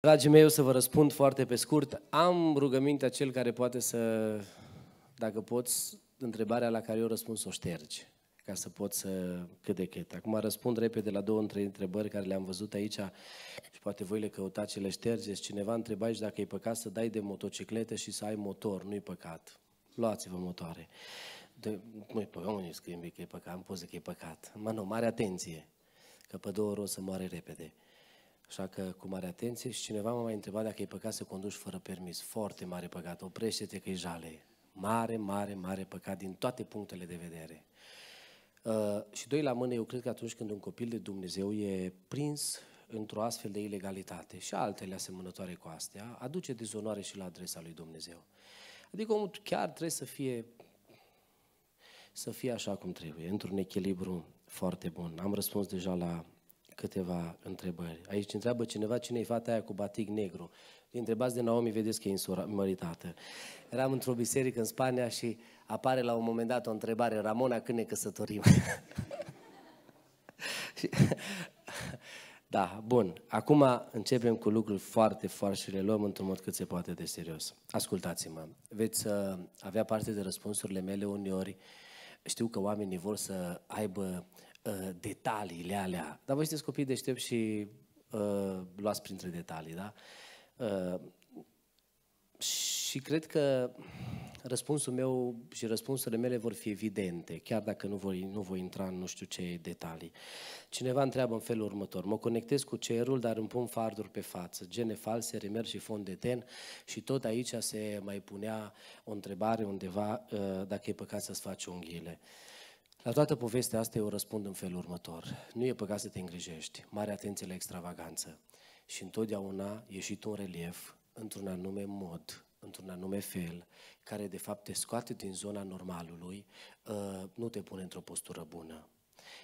Dragii mei, eu să vă răspund foarte pe scurt. Am rugămintea cel care poate să, dacă poți, întrebarea la care eu răspund să o ștergi, ca să pot să cât de cât. Acum răspund repede la două, trei întrebări care le-am văzut aici și poate voi le căutați și le ștergeți. Deci cineva întreba aici dacă e păcat să dai de motocicletă și să ai motor. Nu-i păcat. Luați-vă motoare. De, nu-i păcat, nu scrie că e păcat, am poze că e păcat. Mă, nu, mare atenție, că pe două ori o să moare repede. Așa că cu mare atenție și cineva m-a mai întrebat dacă e păcat să conduci fără permis. Foarte mare păcat. Oprește-te că e jale. Mare, mare, mare păcat din toate punctele de vedere. Uh, și doi la mână, eu cred că atunci când un copil de Dumnezeu e prins într-o astfel de ilegalitate și altele asemănătoare cu astea, aduce dezonoare și la adresa lui Dumnezeu. Adică omul chiar trebuie să fie să fie așa cum trebuie, într-un echilibru foarte bun. Am răspuns deja la câteva întrebări. Aici întreabă cineva cine e fata aia cu batic negru. Îi întrebați de Naomi, vedeți că e insoritată. Eram într-o biserică în Spania și apare la un moment dat o întrebare, Ramona, când ne căsătorim? da, bun. Acum începem cu lucruri foarte, foarte și le luăm într-un mod cât se poate de serios. Ascultați-mă, veți uh, avea parte de răspunsurile mele uneori. Știu că oamenii vor să aibă Uh, detaliile alea. Dar voi sunteți copii deștepți și uh, luați printre detalii, da? Uh, și cred că răspunsul meu și răspunsurile mele vor fi evidente, chiar dacă nu voi, nu voi intra în nu știu ce detalii. Cineva întreabă în felul următor, mă conectez cu cerul, dar îmi pun farduri pe față, gene false, remer și fond de ten și tot aici se mai punea o întrebare undeva uh, dacă e păcat să-ți faci unghiile. Uh, la toată povestea asta eu răspund în felul următor. Nu e păcat să te îngrijești. Mare atenție la extravaganță. Și întotdeauna ieșit un relief într-un anume mod, într-un anume fel, care de fapt te scoate din zona normalului, ă, nu te pune într-o postură bună.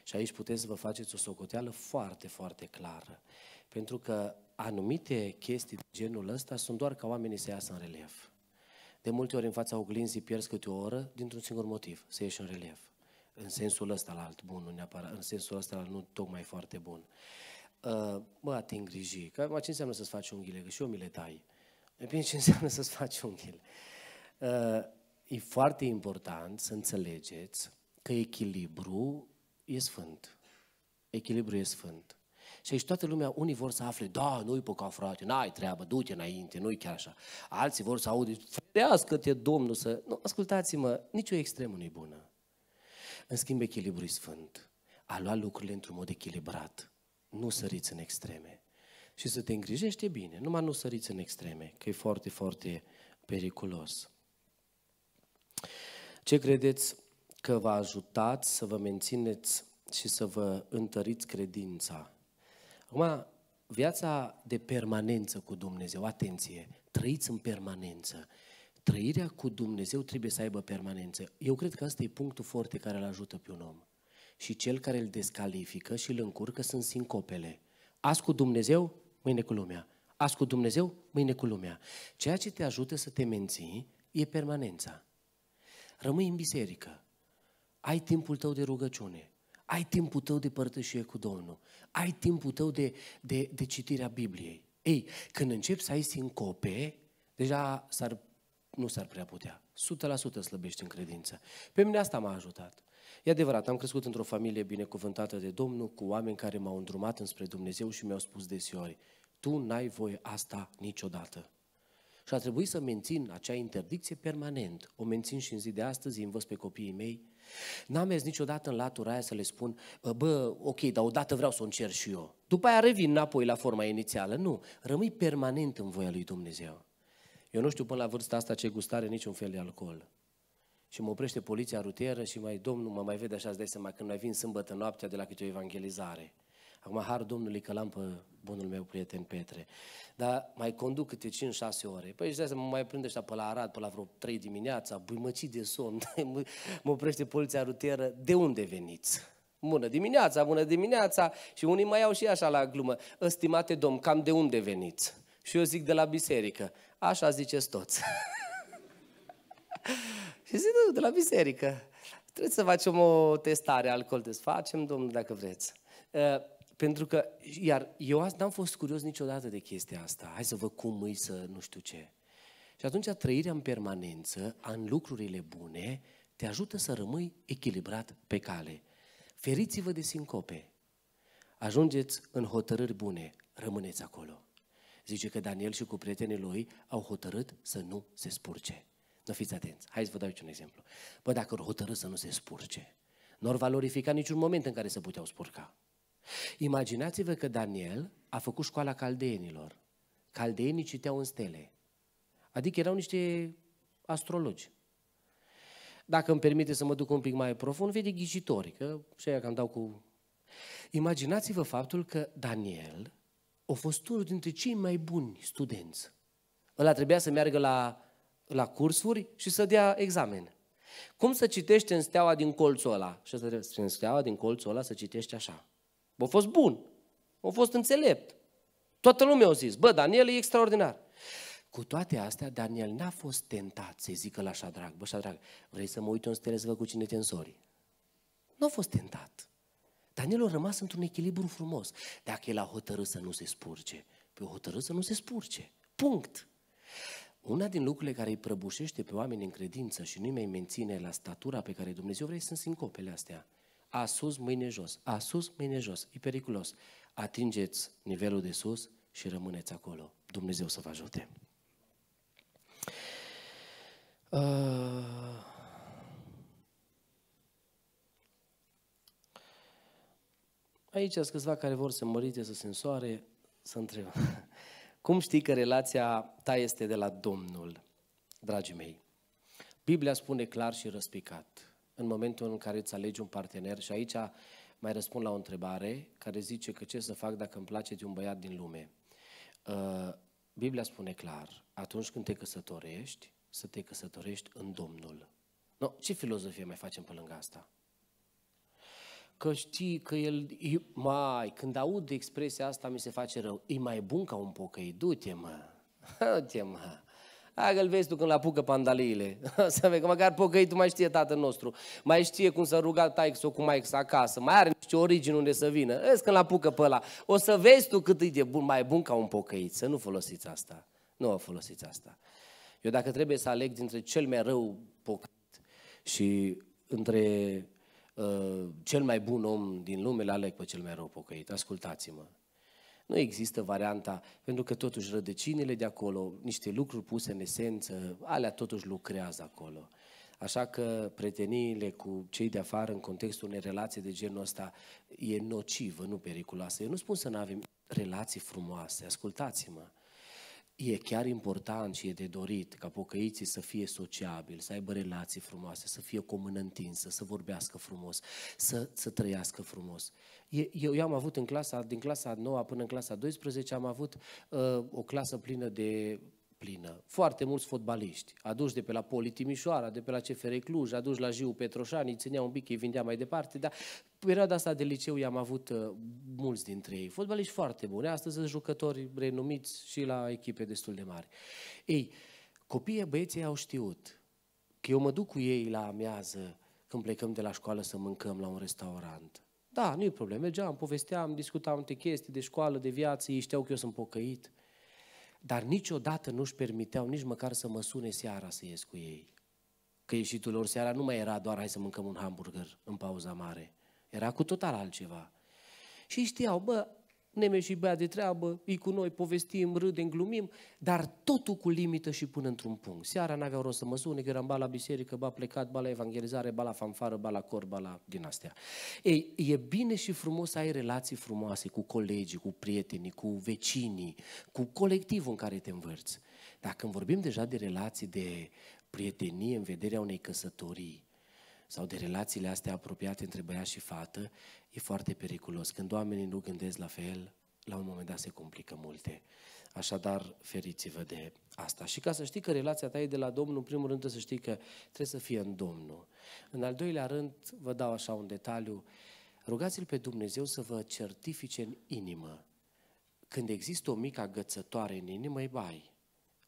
Și aici puteți să vă faceți o socoteală foarte, foarte clară. Pentru că anumite chestii de genul ăsta sunt doar ca oamenii să iasă în relief. De multe ori în fața oglinzii pierzi câte o oră dintr-un singur motiv, să ieși în relief în sensul ăsta la alt bun, nu neapărat, în sensul ăsta nu tocmai foarte bun. Uh, bă, te îngriji. Că, ce înseamnă să-ți faci unghiile? Că și eu mi le tai. E bine, ce înseamnă să-ți faci unghiile? Uh, e foarte important să înțelegeți că echilibru e sfânt. Echilibru e sfânt. Și aici toată lumea, unii vor să afle, da, nu-i păcat, frate, n-ai treabă, du-te înainte, nu-i chiar așa. Alții vor să audă, ferească-te, Domnul, să... Nu, ascultați-mă, nicio extremă nu-i bună. În schimb, echilibru sfânt. A lua lucrurile într-un mod echilibrat. Nu săriți în extreme. Și să te îngrijești e bine, numai nu săriți în extreme, că e foarte, foarte periculos. Ce credeți că vă ajutați să vă mențineți și să vă întăriți credința? Acum, viața de permanență cu Dumnezeu, atenție, trăiți în permanență trăirea cu Dumnezeu trebuie să aibă permanență. Eu cred că asta e punctul foarte care îl ajută pe un om. Și cel care îl descalifică și îl încurcă sunt sincopele. Azi cu Dumnezeu, mâine cu lumea. Azi cu Dumnezeu, mâine cu lumea. Ceea ce te ajută să te menții e permanența. Rămâi în biserică. Ai timpul tău de rugăciune. Ai timpul tău de părtășie cu Domnul. Ai timpul tău de, de, de citirea Bibliei. Ei, când începi să ai sincope, deja s-ar nu s-ar prea putea. 100% slăbești în credință. Pe mine asta m-a ajutat. E adevărat, am crescut într-o familie binecuvântată de Domnul, cu oameni care m-au îndrumat înspre Dumnezeu și mi-au spus desiori, tu n-ai voie asta niciodată. Și a trebuit să mențin acea interdicție permanent. O mențin și în zi de astăzi, învăț pe copiii mei. N-am mers niciodată în latura aia să le spun, bă, ok, dar odată vreau să o încerc și eu. După aia revin înapoi la forma inițială. Nu, rămâi permanent în voia lui Dumnezeu. Eu nu știu până la vârsta asta ce gustare niciun fel de alcool. Și mă oprește poliția rutieră și mai, domnul, mă mai vede așa, îți dai seama, când mai vin sâmbătă noaptea de la câte o evangelizare. Acum, har Domnului că l-am pe bunul meu prieten Petre. Dar mai conduc câte 5-6 ore. Păi și să mă mai prinde ăștia pe la Arad, pe la vreo 3 dimineața, buimăcit de somn, mă oprește poliția rutieră. De unde veniți? Bună dimineața, bună dimineața! Și unii mai au și așa la glumă. Stimate domn, cam de unde veniți? Și eu zic de la biserică. Așa ziceți toți. și zic, de la biserică. Trebuie să facem o testare alcool, deci facem, domnul, dacă vreți. Uh, pentru că, iar eu n-am fost curios niciodată de chestia asta. Hai să văd cum îi să nu știu ce. Și atunci trăirea în permanență, în lucrurile bune, te ajută să rămâi echilibrat pe cale. Feriți-vă de sincope. Ajungeți în hotărâri bune, rămâneți acolo. Zice că Daniel și cu prietenii lui au hotărât să nu se spurce. Nu fiți atenți. Hai să vă dau aici un exemplu. Bă, dacă au hotărât să nu se spurce, nu au valorifica niciun moment în care se puteau spurca. Imaginați-vă că Daniel a făcut școala caldeienilor. Caldeienii citeau în stele. Adică erau niște astrologi. Dacă îmi permite să mă duc un pic mai profund, vede ghicitori, că și aia cam dau cu... Imaginați-vă faptul că Daniel a fost unul dintre cei mai buni studenți. Ăla trebuia să meargă la, la cursuri și să dea examen. Cum să citești în steaua din colțul ăla? Și să în steaua din colțul ăla să citești așa. A fost bun, a fost înțelept. Toată lumea a zis, bă, Daniel e extraordinar. Cu toate astea, Daniel n-a fost tentat să-i zică la șadrag, bă, șadrag, vrei să mă uit în stele să văd cu cine te însori? Nu a fost tentat. Daniel a rămas într-un echilibru frumos. Dacă el a hotărât să nu se spurge. pe păi o hotărât să nu se spurge. Punct. Una din lucrurile care îi prăbușește pe oameni în credință și nu-i mai menține la statura pe care Dumnezeu vrea sunt sincopele astea. A sus, mâine jos, a sus, mâine jos, e periculos. Atingeți nivelul de sus și rămâneți acolo. Dumnezeu să vă ajute. Uh... Aici sunt câțiva care vor să mărite, să se însoare, să întreb. Cum știi că relația ta este de la Domnul, dragii mei? Biblia spune clar și răspicat, în momentul în care îți alegi un partener și aici mai răspund la o întrebare care zice că ce să fac dacă îmi place de un băiat din lume. Uh, Biblia spune clar, atunci când te căsătorești, să te căsătorești în Domnul. No, ce filozofie mai facem pe lângă asta? că știi că el, mai, când aud expresia asta mi se face rău, e mai bun ca un pocăi, du-te mă, du-te mă. Hai că vezi tu când la pucă pandaliile. să vezi că măcar tu mai știe tatăl nostru. Mai știe cum să ruga taic sau cu maic acasă. Mai are niște origini unde să vină. Vezi când la pucă pe ăla. O să vezi tu cât e de bun, mai bun ca un pocăit. Să nu folosiți asta. Nu o folosiți asta. Eu dacă trebuie să aleg dintre cel mai rău pocăit și între Uh, cel mai bun om din lume, îl aleg pe cel mai rău pocăit. Ascultați-mă. Nu există varianta, pentru că totuși rădăcinile de acolo, niște lucruri puse în esență, alea totuși lucrează acolo. Așa că preteniile cu cei de afară în contextul unei relații de genul ăsta e nocivă, nu periculoasă. Eu nu spun să nu avem relații frumoase, ascultați-mă e chiar important și e de dorit ca pocăiții să fie sociabili, să aibă relații frumoase, să fie cu mână întinsă, să vorbească frumos, să, să trăiască frumos. Eu, eu am avut în clasa, din clasa 9 până în clasa 12, am avut uh, o clasă plină de disciplină. Foarte mulți fotbaliști, aduși de pe la Poli Timișoara, de pe la CFR Cluj, aduși la Jiu Petroșani, îi țineau un pic, îi vindea mai departe, dar perioada asta de liceu i-am avut uh, mulți dintre ei. Fotbaliști foarte buni, astăzi sunt jucători renumiți și la echipe destul de mari. Ei, copiii băieții au știut că eu mă duc cu ei la amiază când plecăm de la școală să mâncăm la un restaurant. Da, nu e problemă, mergeam, povesteam, discutam de chestii de școală, de viață, ei știau că eu sunt pocăit dar niciodată nu-și permiteau nici măcar să mă sune seara să ies cu ei. Că ieșitul lor seara nu mai era doar hai să mâncăm un hamburger în pauza mare. Era cu total altceva. Și știau, bă, Neme și bea de treabă, e cu noi, povestim, râdem, glumim, dar totul cu limită și până într-un punct. Seara n-aveau rost să mă sune, că eram ba la biserică, ba plecat, ba la evangelizare, ba la fanfară, ba la cor, ba la din astea. Ei, e bine și frumos să ai relații frumoase cu colegii, cu prietenii, cu vecinii, cu colectivul în care te învârți. dacă când vorbim deja de relații de prietenie în vederea unei căsătorii, sau de relațiile astea apropiate între băiat și fată, e foarte periculos. Când oamenii nu gândesc la fel, la un moment dat se complică multe. Așadar, feriți-vă de asta. Și ca să știi că relația ta e de la Domnul, în primul rând să știi că trebuie să fie în Domnul. În al doilea rând, vă dau așa un detaliu, rugați-L pe Dumnezeu să vă certifice în inimă. Când există o mică agățătoare în inimă, e bai.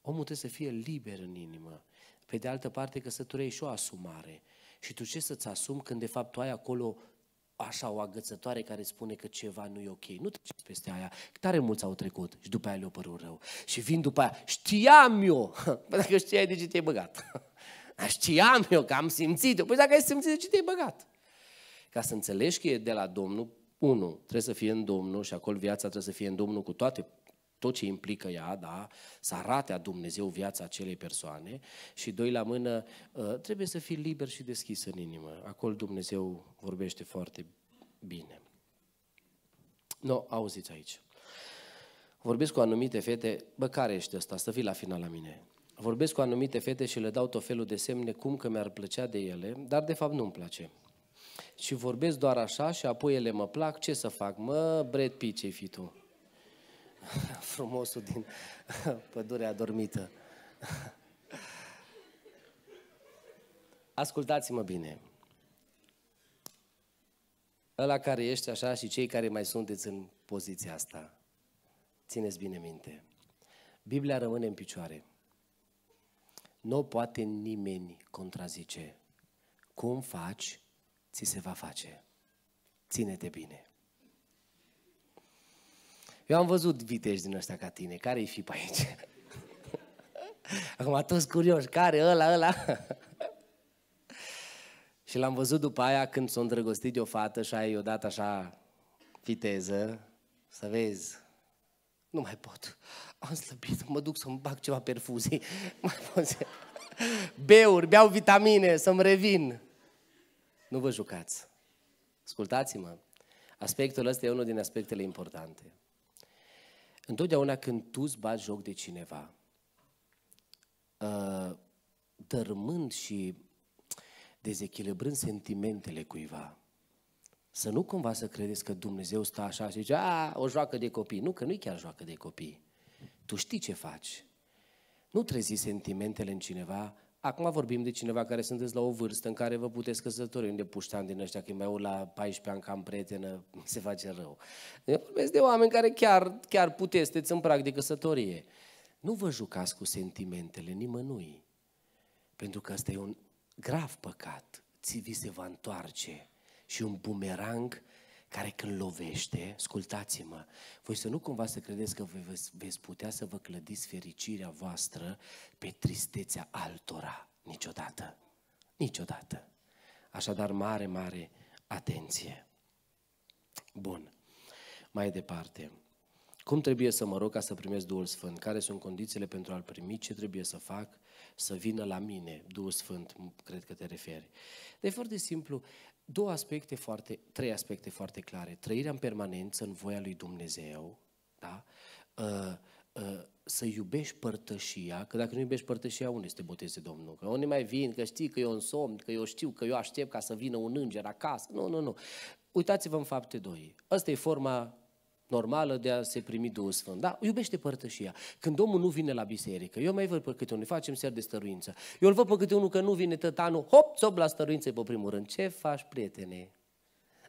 Omul trebuie să fie liber în inimă. Pe de altă parte, căsătoria e și o asumare. Și tu ce să-ți asumi când de fapt tu ai acolo așa o agățătoare care spune că ceva nu e ok. Nu treceți peste aia. Tare mulți au trecut și după aia le-a părut rău. Și vin după aia, știam eu! Păi dacă știai, de ce te-ai băgat? știam eu că am simțit-o. Păi dacă ai simțit, de ce te-ai băgat? Ca să înțelegi că e de la Domnul, unu, trebuie să fie în Domnul și acolo viața trebuie să fie în Domnul cu toate tot ce implică ea, da, să arate a Dumnezeu viața acelei persoane și doi la mână, ă, trebuie să fii liber și deschis în inimă. Acolo Dumnezeu vorbește foarte bine. Nu, no, auziți aici. Vorbesc cu anumite fete, bă, care ești ăsta? Să fii la final la mine. Vorbesc cu anumite fete și le dau tot felul de semne cum că mi-ar plăcea de ele, dar de fapt nu-mi place. Și vorbesc doar așa și apoi ele mă plac, ce să fac? Mă, Brad Pitt ce fi tu? frumosul din pădurea adormită. Ascultați-mă bine. Ăla care ești așa și cei care mai sunteți în poziția asta, țineți bine minte. Biblia rămâne în picioare. Nu poate nimeni contrazice. Cum faci, ți se va face. Ține-te bine. Eu am văzut viteji din ăștia ca tine, care e fi pe aici? Acum toți curioși, care ăla, ăla? și l-am văzut după aia când s-a îndrăgostit de o fată și ai o dat așa viteză, să vezi, nu mai pot, am slăbit, mă duc să-mi bag ceva perfuzii, mai pot să... Beuri, beau vitamine, să-mi revin. Nu vă jucați. Ascultați-mă. Aspectul ăsta e unul din aspectele importante. Întotdeauna când tu îți bați joc de cineva, ă, dărmând și dezechilibrând sentimentele cuiva, să nu cumva să credeți că Dumnezeu stă așa și zice, a, o joacă de copii. Nu, că nu-i chiar joacă de copii. Tu știi ce faci. Nu trezi sentimentele în cineva Acum vorbim de cineva care sunteți la o vârstă în care vă puteți căsători, unde puștean din ăștia, că mai la 14 ani cam prietenă, se face rău. Eu vorbesc de oameni care chiar, chiar puteți, sunteți în prag de căsătorie. Nu vă jucați cu sentimentele nimănui, pentru că ăsta e un grav păcat. Ți vi se va întoarce și un bumerang care când lovește, ascultați-mă, voi să nu cumva să credeți că voi veți putea să vă clădiți fericirea voastră pe tristețea altora. Niciodată. Niciodată. Așadar, mare, mare atenție. Bun. Mai departe. Cum trebuie să mă rog ca să primesc Duhul Sfânt? Care sunt condițiile pentru a-L primi? Ce trebuie să fac? Să vină la mine Duhul Sfânt, cred că te referi. De foarte simplu două aspecte foarte, trei aspecte foarte clare. Trăirea în permanență în voia lui Dumnezeu, da? Uh, uh, să iubești părtășia, că dacă nu iubești părtășia, unde este boteze Domnul? Că unde mai vin, că știi că eu în somn, că eu știu, că eu aștept ca să vină un înger acasă. Nu, nu, nu. Uitați-vă în fapte 2. Asta e forma normală de a se primi Duhul Sfânt. Da? Iubește părtășia. Când omul nu vine la biserică, eu mai văd pe câte unul, facem ser de stăruință. Eu îl văd pe câte unul că nu vine tătanul, hop, țop la stăruință pe primul rând. Ce faci, prietene?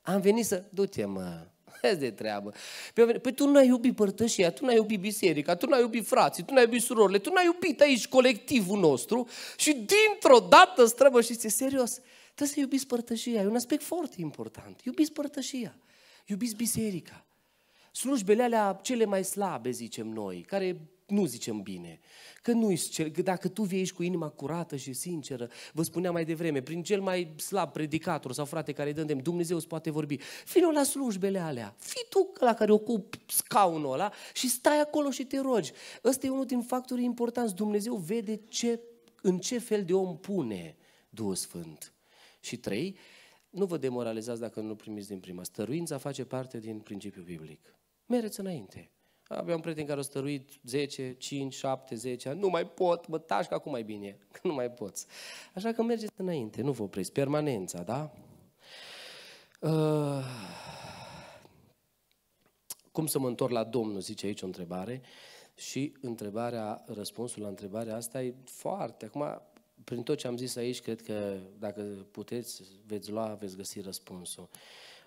Am venit să... Du-te, mă! Vezi de treabă. Păi tu n-ai iubit părtășia, tu n-ai iubit biserica, tu n-ai iubit frații, tu n-ai iubit surorile, tu n-ai iubit aici colectivul nostru și dintr-o dată străbă și este serios. Trebuie să iubiți părtășia, e un aspect foarte important. Iubiți părtășia, iubiți biserica, slujbele alea cele mai slabe, zicem noi, care nu zicem bine, că nu că dacă tu vii aici cu inima curată și sinceră, vă spuneam mai devreme, prin cel mai slab predicator sau frate care îi dăm Dumnezeu îți poate vorbi. Fii la slujbele alea, fii tu la care ocup scaunul ăla și stai acolo și te rogi. Ăsta e unul din factorii importanți. Dumnezeu vede ce, în ce fel de om pune Duhul Sfânt. Și trei, nu vă demoralizați dacă nu primiți din prima. Stăruința face parte din principiul biblic. Mereți înainte. Aveam un prieten care a stăruit 10, 5, 7, 10 ani. Nu mai pot, mă tași că acum mai bine, că nu mai poți. Așa că mergeți înainte, nu vă opriți. Permanența, da? Uh, cum să mă întorc la Domnul, zice aici o întrebare. Și întrebarea, răspunsul la întrebarea asta e foarte, acum, prin tot ce am zis aici, cred că dacă puteți, veți lua, veți găsi răspunsul.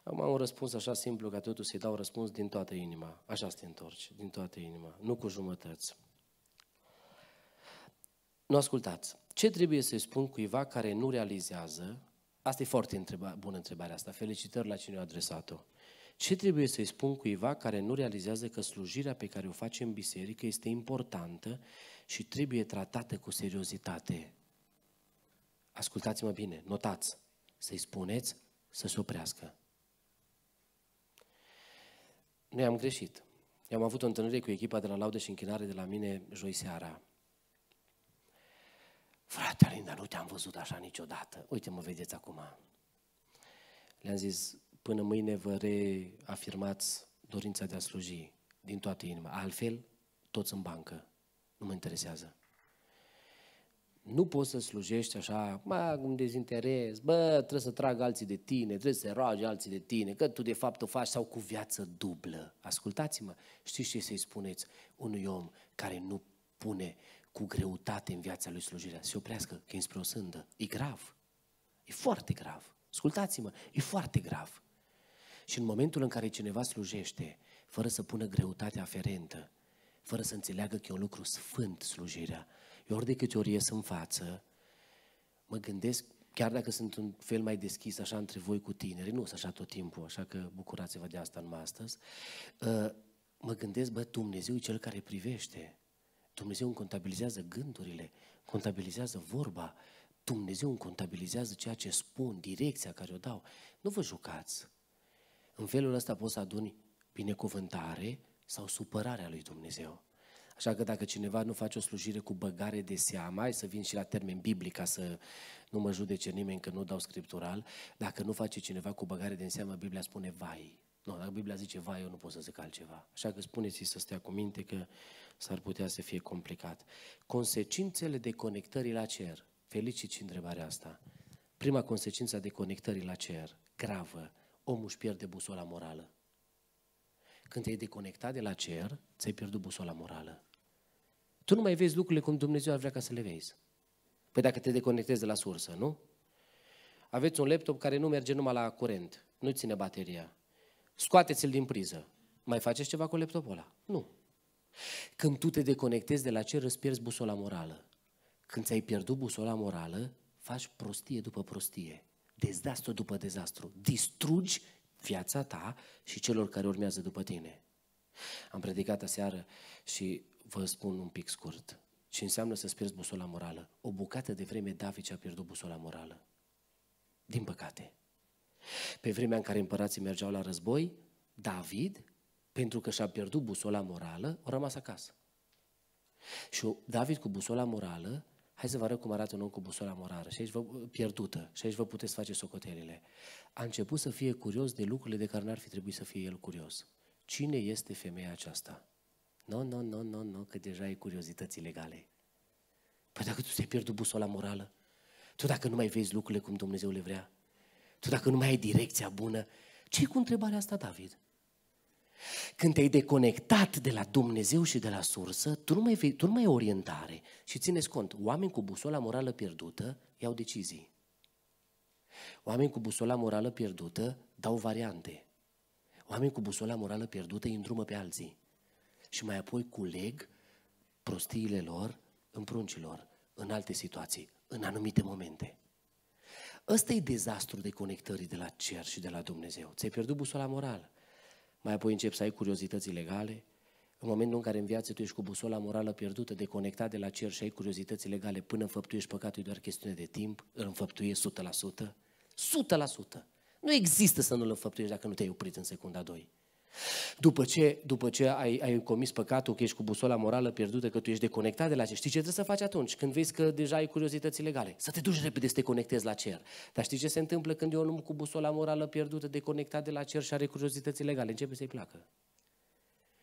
Am un răspuns așa simplu, ca totuși să-i dau răspuns din toată inima. Așa să te întorci, din toată inima, nu cu jumătăți. Nu ascultați. Ce trebuie să-i spun cuiva care nu realizează? Asta e foarte întreba, bună întrebarea asta. Felicitări la cine a adresat-o. Ce trebuie să-i spun cuiva care nu realizează că slujirea pe care o face în biserică este importantă și trebuie tratată cu seriozitate? Ascultați-mă bine, notați, să-i spuneți să se oprească. Noi am greșit. Eu am avut o întâlnire cu echipa de la laudă și închinare de la mine joi seara. Frate Alinda, nu te-am văzut așa niciodată. Uite, mă vedeți acum. Le-am zis, până mâine vă reafirmați dorința de a sluji din toată inima. Altfel, toți în bancă. Nu mă interesează. Nu poți să slujești așa, mă, cum dezinteres, bă, trebuie să trag alții de tine, trebuie să roage alții de tine, că tu de fapt o faci sau cu viață dublă. Ascultați-mă, știți ce să-i spuneți unui om care nu pune cu greutate în viața lui slujirea, se oprească, că e înspre o sândă. E grav. E foarte grav. Ascultați-mă, e foarte grav. Și în momentul în care cineva slujește, fără să pună greutatea aferentă, fără să înțeleagă că e un lucru sfânt slujirea, eu ori de câte ori ies în față, mă gândesc, chiar dacă sunt un fel mai deschis așa între voi cu tineri, nu sunt așa tot timpul, așa că bucurați-vă de asta numai astăzi, uh, mă gândesc, bă, Dumnezeu e cel care privește. Dumnezeu îmi contabilizează gândurile, contabilizează vorba, Dumnezeu îmi contabilizează ceea ce spun, direcția care o dau. Nu vă jucați. În felul ăsta poți să aduni binecuvântare sau supărarea lui Dumnezeu. Așa că dacă cineva nu face o slujire cu băgare de seamă, să vin și la termen biblic ca să nu mă judece nimeni că nu dau scriptural, dacă nu face cineva cu băgare de seamă, Biblia spune vai. Nu, dacă Biblia zice vai, eu nu pot să zic altceva. Așa că spuneți să stea cu minte că s-ar putea să fie complicat. Consecințele deconectării la cer. și întrebarea asta. Prima consecință de deconectării la cer, gravă, omul își pierde busola morală. Când te-ai deconectat de la cer, ți-ai pierdut busola morală tu nu mai vezi lucrurile cum Dumnezeu ar vrea ca să le vezi. Păi dacă te deconectezi de la sursă, nu? Aveți un laptop care nu merge numai la curent, nu ține bateria. Scoateți-l din priză. Mai faceți ceva cu laptopul ăla? Nu. Când tu te deconectezi de la cer, îți pierzi busola morală. Când ți-ai pierdut busola morală, faci prostie după prostie, dezastru după dezastru, distrugi viața ta și celor care urmează după tine. Am predicat aseară și vă spun un pic scurt, ce înseamnă să-ți pierzi busola morală. O bucată de vreme David și-a pierdut busola morală. Din păcate. Pe vremea în care împărații mergeau la război, David, pentru că și-a pierdut busola morală, a rămas acasă. Și David cu busola morală, hai să vă arăt cum arată un om cu busola morală, și aici vă, pierdută, și aici vă puteți face socotelile, a început să fie curios de lucrurile de care n-ar fi trebuit să fie el curios. Cine este femeia aceasta? Nu, nu, nu, nu, nu, că deja ai curiozități ilegale. Păi dacă tu ți-ai pierdut busola morală, tu dacă nu mai vezi lucrurile cum Dumnezeu le vrea, tu dacă nu mai ai direcția bună, ce cu întrebarea asta, David? Când te-ai deconectat de la Dumnezeu și de la sursă, tu nu mai, vei, tu nu mai ai orientare. Și țineți cont, oameni cu busola morală pierdută iau decizii. Oameni cu busola morală pierdută dau variante. Oameni cu busola morală pierdută îi îndrumă pe alții și mai apoi culeg prostiile lor în pruncilor, în alte situații, în anumite momente. Ăsta e dezastru de conectări de la cer și de la Dumnezeu. Ți-ai pierdut busola morală. Mai apoi începi să ai curiozități legale. În momentul în care în viață tu ești cu busola morală pierdută, deconectat de la cer și ai curiozități legale, până înfăptuiești păcatul, e doar chestiune de timp, îl înfăptuiești 100%. 100%. Nu există să nu-l înfăptuiești dacă nu te-ai oprit în secunda 2. După ce, după ce ai, ai comis păcatul, că ești cu busola morală pierdută, că tu ești deconectat de la ce, știi ce trebuie să faci atunci? Când vezi că deja ai curiozități legale, să te duci repede să te conectezi la cer. Dar știi ce se întâmplă când e un om cu busola morală pierdută, deconectat de la cer și are curiozități legale? Începe să-i placă.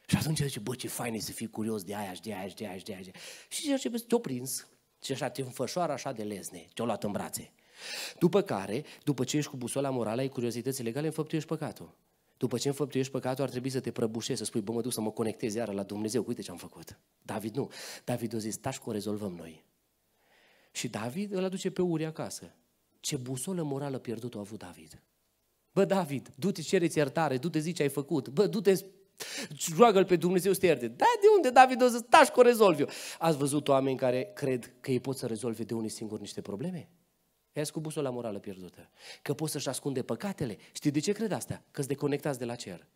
Și atunci zice, bă, ce fain e să fii curios de aia și de aia și de aia și de aia. Și ce începe să te-o prins. Și așa te înfășoară așa de lezne, te-o luat în brațe. După care, după ce ești cu busola morală, ai curiozități legale, înfăptuiești păcatul. După ce înfăptuiești păcatul, ar trebui să te prăbușești, să spui, bă, mă duc să mă conectez iară la Dumnezeu, uite ce am făcut. David nu. David a zis, tași că o rezolvăm noi. Și David îl aduce pe Uri acasă. Ce busolă morală pierdută a avut David. Bă, David, du-te, cereți iertare, du-te, zici ce ai făcut, bă, du-te, roagă-l pe Dumnezeu să te ierte. Da, de unde, David, o să taci că o rezolv eu. Ați văzut oameni care cred că ei pot să rezolve de unii singuri niște probleme? Ea cu busola la morală pierdută. Că poți să-și ascunde păcatele. Știi de ce cred asta? că îți deconectați de la cer.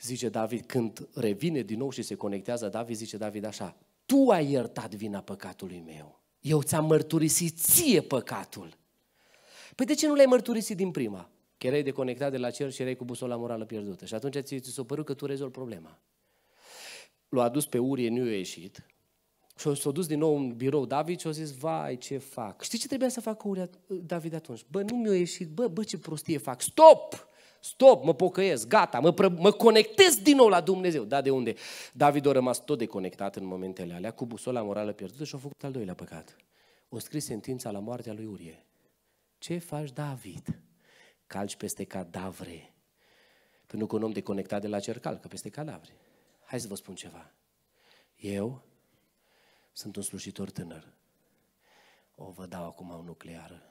Zice David, când revine din nou și se conectează, David zice David așa, tu ai iertat vina păcatului meu. Eu ți-am mărturisit ție păcatul. Păi de ce nu l-ai mărturisit din prima? Că erai deconectat de la cer și erai cu busola morală pierdută. Și atunci ți s-a părut că tu rezolvi problema. L-a adus pe Urie, nu i-a ieșit. Și s-a dus din nou în birou David și a zis, vai, ce fac? Știi ce trebuia să facă uh, David atunci? Bă, nu mi-a ieșit, bă, bă, ce prostie fac. Stop! Stop, mă pocăiesc, gata, mă, pră, mă conectez din nou la Dumnezeu. Da, de unde? David a rămas tot deconectat în momentele alea, cu busola morală pierdută și a făcut al doilea păcat. O scris sentința la moartea lui Urie. Ce faci, David? Calci peste cadavre. Pentru că un om deconectat de la cer calcă peste cadavre. Hai să vă spun ceva. Eu sunt un slujitor tânăr. O vă dau acum o nucleară.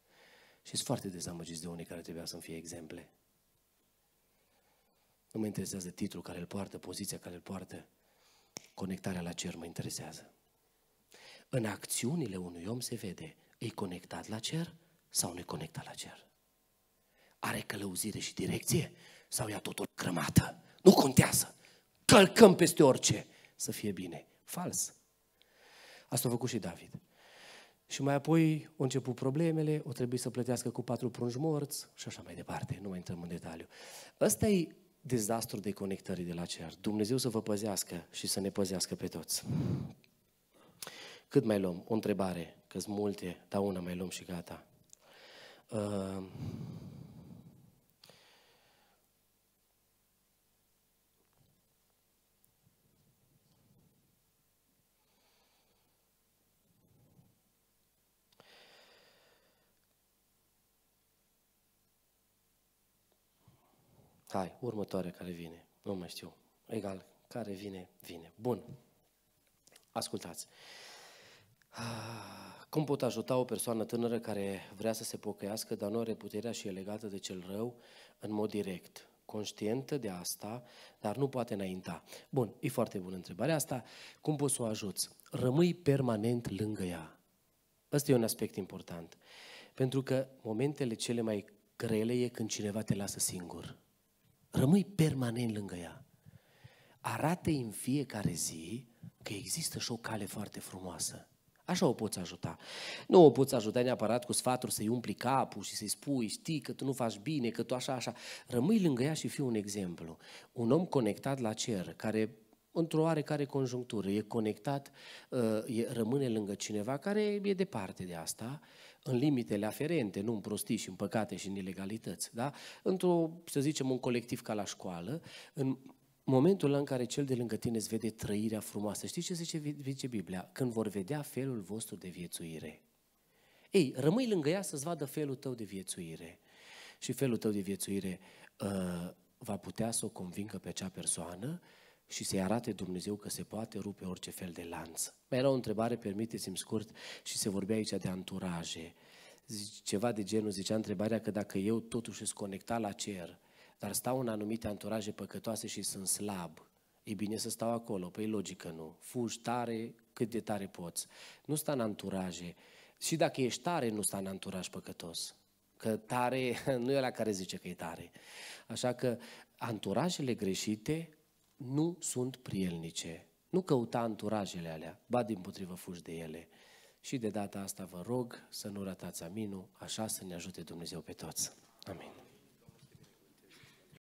și sunt foarte dezamăgiți de unii care trebuia să-mi fie exemple. Nu mă interesează titlul care îl poartă, poziția care îl poartă. Conectarea la cer mă interesează. În acțiunile unui om se vede, e conectat la cer sau nu e conectat la cer? Are călăuzire și direcție sau ia totul crămată? Nu contează. Călcăm peste orice să fie bine. Fals. Asta a făcut și David. Și mai apoi au început problemele, o trebuie să plătească cu patru prunci morți și așa mai departe, nu mai intrăm în detaliu. Ăsta e dezastru de conectări de la cer. Dumnezeu să vă păzească și să ne păzească pe toți. Cât mai luăm? O întrebare, că multe, dar una mai luăm și gata. Uh... Hai, următoare care vine. Nu mai știu. Egal, care vine, vine. Bun. Ascultați. Ah, cum pot ajuta o persoană tânără care vrea să se pocăiască, dar nu are puterea și e legată de cel rău în mod direct? Conștientă de asta, dar nu poate înainta. Bun, e foarte bună întrebarea asta. Cum poți să o ajuți? Rămâi permanent lângă ea. Ăsta e un aspect important. Pentru că momentele cele mai grele e când cineva te lasă singur. Rămâi permanent lângă ea. arată în fiecare zi că există și o cale foarte frumoasă. Așa o poți ajuta. Nu o poți ajuta neapărat cu sfaturi să-i umpli capul și să-i spui, știi că tu nu faci bine, că tu așa, așa. Rămâi lângă ea și fii un exemplu. Un om conectat la cer, care într-o oarecare conjunctură e conectat, uh, e, rămâne lângă cineva care e departe de asta, în limitele aferente, nu în prostii și în păcate și în ilegalități, da? Într-o, să zicem, un colectiv ca la școală, în momentul în care cel de lângă tine îți vede trăirea frumoasă, știi ce zice, zice Biblia? Când vor vedea felul vostru de viețuire. Ei, rămâi lângă ea să-ți vadă felul tău de viețuire. Și felul tău de viețuire uh, va putea să o convingă pe acea persoană și să-i arate Dumnezeu că se poate rupe orice fel de lanț. Mai era o întrebare, permiteți-mi scurt, și se vorbea aici de anturaje. Ceva de genul, zicea întrebarea că dacă eu totuși sunt conectat la cer, dar stau în anumite anturaje păcătoase și sunt slab, e bine să stau acolo, păi logică nu. Fugi tare cât de tare poți. Nu sta în anturaje. Și dacă ești tare, nu sta în anturaj păcătos. Că tare nu e la care zice că e tare. Așa că anturajele greșite nu sunt prielnice. Nu căuta anturajele alea, ba din potrivă fugi de ele. Și de data asta vă rog să nu ratați aminul, așa să ne ajute Dumnezeu pe toți. Amin.